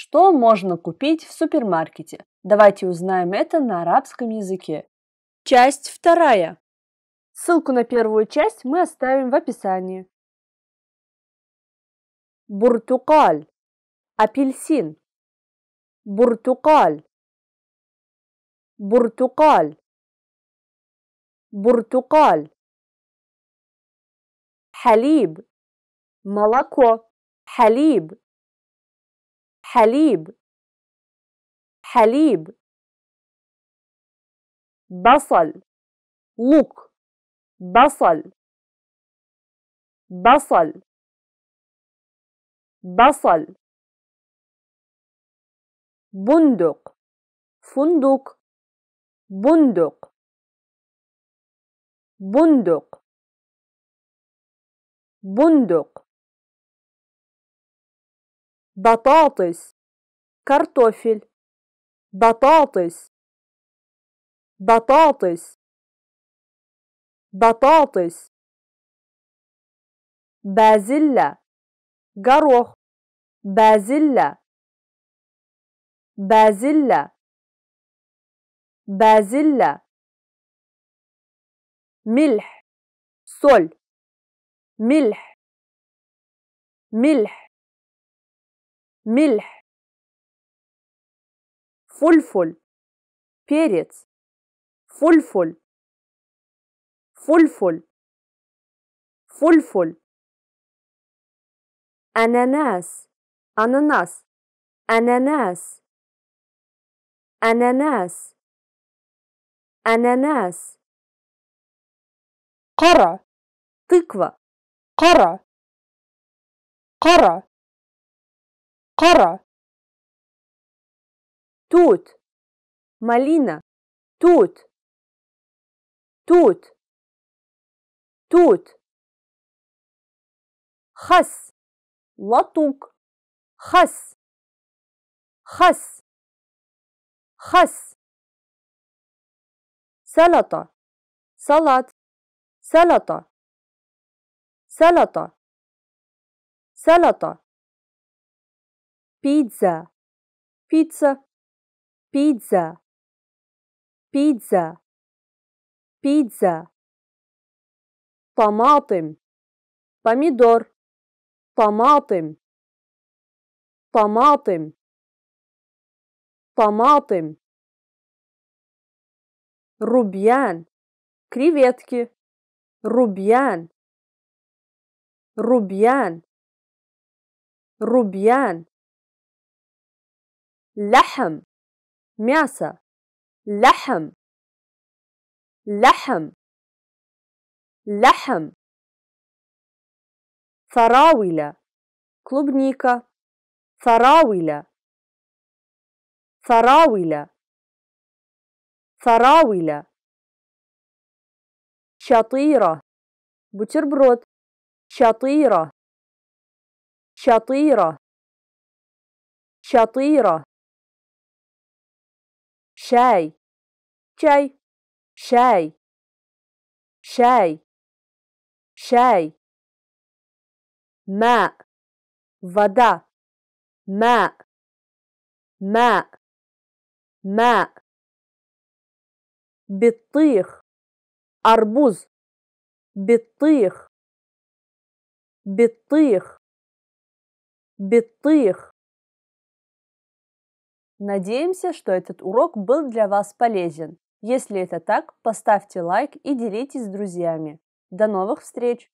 Что можно купить в супермаркете? Давайте узнаем это на арабском языке. Часть вторая. Ссылку на первую часть мы оставим в описании. Буртукаль. Апельсин. Буртукаль. Буртукаль. Буртукаль. Халиб. Молоко. Халиб. حليب حليب بصل لوك بصل بصل بصل بندق فندق بندق بندق بندق بطاطس كرتوفل بطاطس بطاطس بطاطس بازلة جروخ بازلة بازلة بازلة ملح سول ملح ملح ملح فلفل بيريت فلفل فلفل فلفل أناناس أناناس أناناس أناناس أناناس قرع تكوى قرع قرع قرع توت مالينا توت توت توت خس латук خس خس خس سلطة سلط سلطة سلطة سلطة пицца, пицца, пицца, пицца, пицца, Томатым. Помидор. Томатым. Томатым. Томатым. Рубьян. Креветки. Рубьян. Рубьян. Рубьян. لحم мясо لحم لحم لحم فراولة كلوبنيكا فراولة فراولة فراولة شطيرة بوتربروت شطيرة شطيرة شطيرة شاي شاي شاي شاي شاي ماء فدا ماء ماء ماء بطيخ أربوز بطيخ بطيخ بطيخ Надеемся, что этот урок был для вас полезен. Если это так, поставьте лайк и делитесь с друзьями. До новых встреч!